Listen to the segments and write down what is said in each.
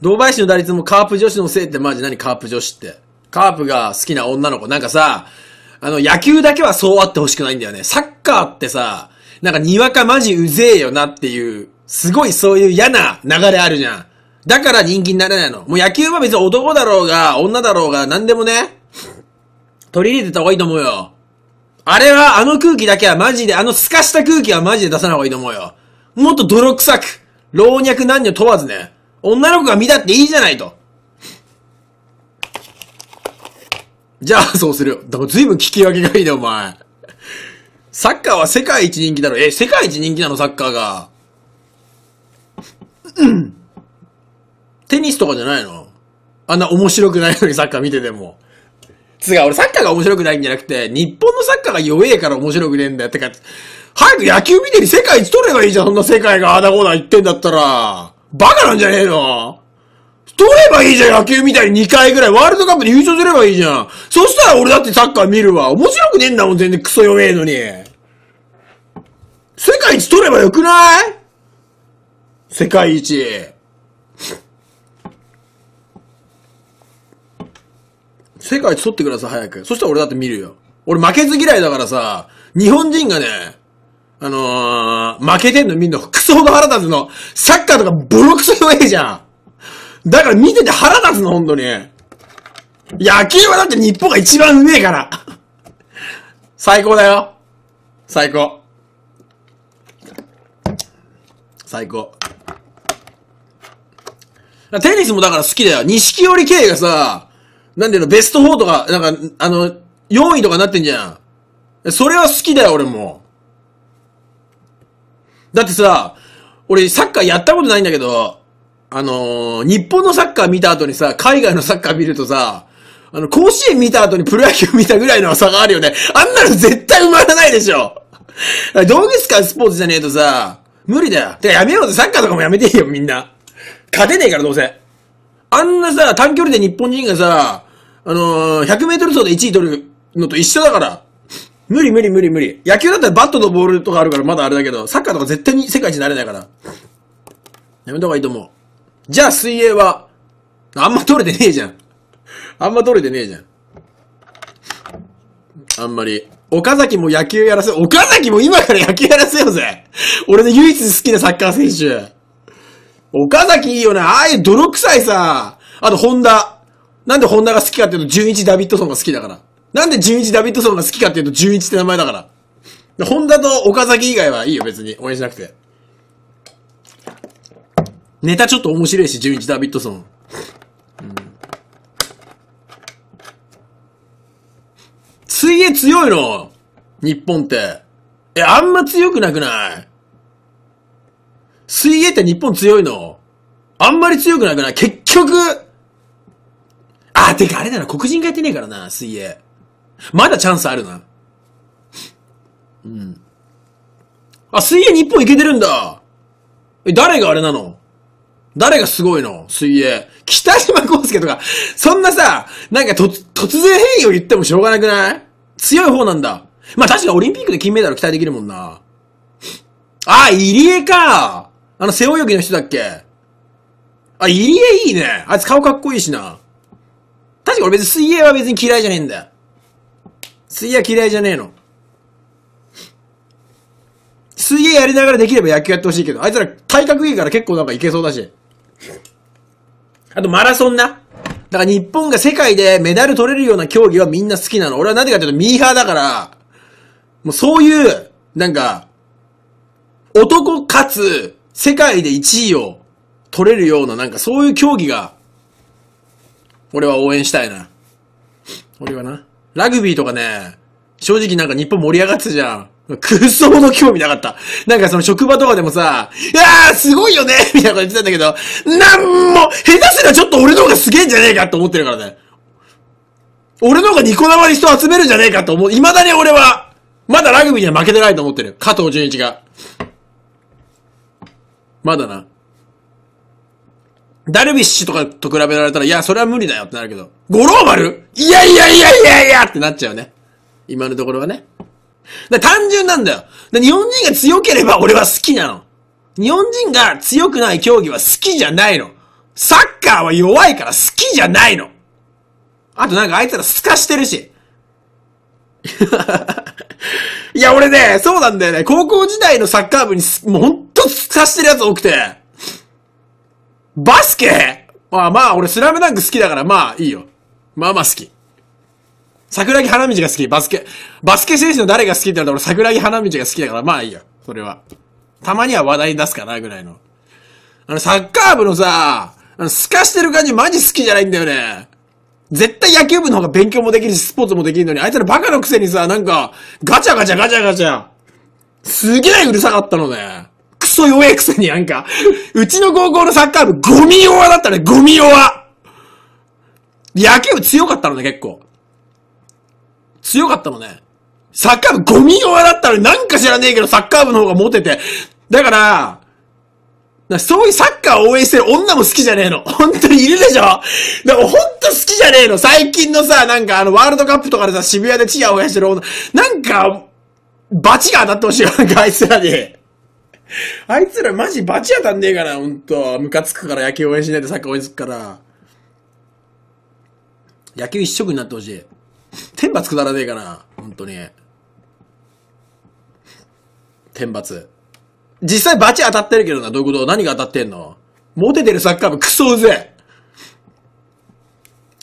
堂しの打率もカープ女子のせいってマジ何カープ女子って。カープが好きな女の子。なんかさ、あの、野球だけはそうあってほしくないんだよね。サッカーってさ、なんかにわかマジうぜえよなっていう、すごいそういう嫌な流れあるじゃん。だから人気にならないの。もう野球は別に男だろうが、女だろうが、何でもね、取り入れてた方がいいと思うよ。あれは、あの空気だけはマジで、あの透かした空気はマジで出さない方がいいと思うよ。もっと泥臭く、老若男女問わずね。女の子が見たっていいじゃないと。じゃあ、そうするよ。だから随分聞き分けがいいね、お前。サッカーは世界一人気だろ。え、世界一人気なの、サッカーが。うん。テニスとかじゃないのあんな面白くないのにサッカー見てても。つが、俺サッカーが面白くないんじゃなくて、日本のサッカーが弱えから面白くねえんだよ。ってか、早く野球見てに世界一取ればいいじゃん、そんな世界があだこだ言ってんだったら。バカなんじゃねえの取ればいいじゃん、野球みたいに2回ぐらい。ワールドカップで優勝すればいいじゃん。そしたら俺だってサッカー見るわ。面白くねえんだもん、全然クソ弱えのに。世界一取ればよくない世界一。世界一取ってください、早く。そしたら俺だって見るよ。俺負けず嫌いだからさ、日本人がね、あのー、負けてんの見んのクソほど腹立つの。サッカーとかボロクソ弱いじゃん。だから見てて腹立つの、本当に。野球はだって日本が一番うめえから。最高だよ。最高。最高。テニスもだから好きだよ。錦織圭がさ、なんでの、ベスト4とか、なんか、あの、4位とかなってんじゃん。それは好きだよ、俺も。だってさ、俺サッカーやったことないんだけど、あのー、日本のサッカー見た後にさ、海外のサッカー見るとさ、あの、甲子園見た後にプロ野球見たぐらいの差があるよね。あんなの絶対埋まらないでしょ。どうですかスポーツじゃねえとさ、無理だよ。てかやめようぜ、サッカーとかもやめていいよ、みんな。勝てねえから、どうせ。あんなさ、短距離で日本人がさ、あのー、100メートル走で1位取るのと一緒だから。無理無理無理無理。野球だったらバットとボールとかあるからまだあれだけど、サッカーとか絶対に世界一になれないから。やめた方がいいと思う。じゃあ水泳は、あんま取れてねえじゃん。あんま取れてねえじゃん。あんまり。岡崎も野球やらせ、岡崎も今から野球やらせようぜ俺の唯一好きなサッカー選手。岡崎いいよね。ああいう泥臭いさ。あと、ホンダ。なんでホンダが好きかっていうと、純一ダビッドソンが好きだから。なんで純一ダビッドソンが好きかっていうと純一って名前だから。ホンダと岡崎以外はいいよ別に。応援しなくて。ネタちょっと面白いし、純一ダビッドソン。うん、水泳強いの日本って。え、あんま強くなくない水泳って日本強いのあんまり強くなくない結局あ、てかあれだな、黒人がやってねえからな、水泳。まだチャンスあるな。うん。あ、水泳日本いけてるんだえ、誰があれなの誰がすごいの水泳。北島康介とか、そんなさ、なんかと、突然変異を言ってもしょうがなくない強い方なんだ。まあ、確かオリンピックで金メダル期待できるもんな。あ、入江かあの、背泳ぎの人だっけあ、入江いいね。あいつ顔かっこいいしな。確か俺別に水泳は別に嫌いじゃねえんだよ。水泳嫌いじゃねえの。水泳やりながらできれば野球やってほしいけど、あいつら体格いいから結構なんかいけそうだし。あとマラソンな。だから日本が世界でメダル取れるような競技はみんな好きなの。俺はなぜかというとミーハーだから、もうそういう、なんか、男かつ世界で1位を取れるような、なんかそういう競技が、俺は応援したいな。俺はな。ラグビーとかね、正直なんか日本盛り上がってたじゃん。くそもの興味なかった。なんかその職場とかでもさ、いやーすごいよね みたいなこと言ってたんだけど、なんも、下手すりゃちょっと俺の方がすげえんじゃねえかって思ってるからね。俺の方がニコ生に人集めるんじゃねえかと思う。未だに俺は、まだラグビーには負けてないと思ってる。加藤純一が。まだな。ダルビッシュとかと比べられたら、いや、それは無理だよってなるけど、五郎丸いやいやいやいやいやってなっちゃうね。今のところはね。だ単純なんだよ。だ日本人が強ければ俺は好きなの。日本人が強くない競技は好きじゃないの。サッカーは弱いから好きじゃないの。あとなんかあいつら透かしてるし。いや、俺ね、そうなんだよね。高校時代のサッカー部にもうほんと透かしてるやつ多くて。バスケまあまあ、俺スラムダンク好きだから、まあいいよ。まあまあ好き。桜木花道が好き。バスケ、バスケ選手の誰が好きって言われたら俺桜木花道が好きだから、まあいいよ。それは。たまには話題出すかな、ぐらいの。あの、サッカー部のさ、あの、透かしてる感じマジ好きじゃないんだよね。絶対野球部の方が勉強もできるし、スポーツもできるのに、あいつらバカのくせにさ、なんか、ガチャガチャガチャガチャ、すげえうるさかったのね。ソ弱えくせになんか、うちの高校のサッカー部、ゴミ弱だったね、ゴミ弱野球部強かったのね、結構。強かったのね。サッカー部ゴミ弱だったのになんか知らねえけどサッカー部の方がモテて。だから、そういうサッカーを応援してる女も好きじゃねえの。本当にいるでしょだから本当好きじゃねえの。最近のさ、なんかあのワールドカップとかでさ、渋谷でチアを応援してる女。なんか、バチが当たってほしいよ。なんかあいつらに。あいつらマジバチ当たんねえかな、ほんと。ムカつくから野球応援しないでサッカー応援するから。野球一色になってほしい。天罰くだらねえかな、ほんとに。天罰。実際バチ当たってるけどな、どういうこと何が当たってんのモテてるサッカー部クソうぜえ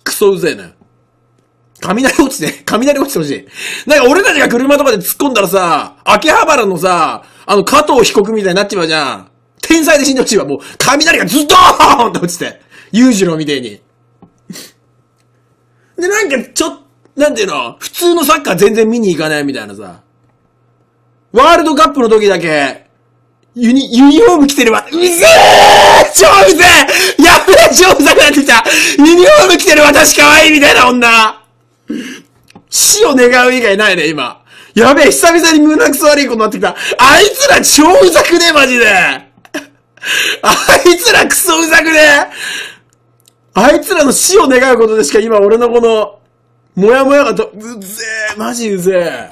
クソうぜえな、ね。雷落ちて、雷落ちてほしい。なんか俺たちが車とかで突っ込んだらさ、秋葉原のさ、あの、加藤被告みたいになっちまうじゃん。天才で死んでほしいわ。もう、雷がずっとーって落ちて。裕次郎みたいに。で、なんか、ちょ、なんていうの普通のサッカー全然見に行かないみたいなさ。ワールドカップの時だけ、ユニ、ユニフォーム着てれば、うぜえ超うぜーやべえ超うざくなってきたユニフォーム着てる私可愛いみたいな女死を願う以外ないね、今。やべえ、久々に胸くそ悪いことになってきた。あいつら超うざくねマジで。あいつらクソうざくねあいつらの死を願うことでしか今俺のこの、もやもやがと、うぜえ、マジうぜえ。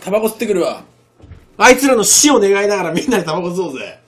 タバコ吸ってくるわ。あいつらの死を願いながらみんなでタバコ吸おうぜ。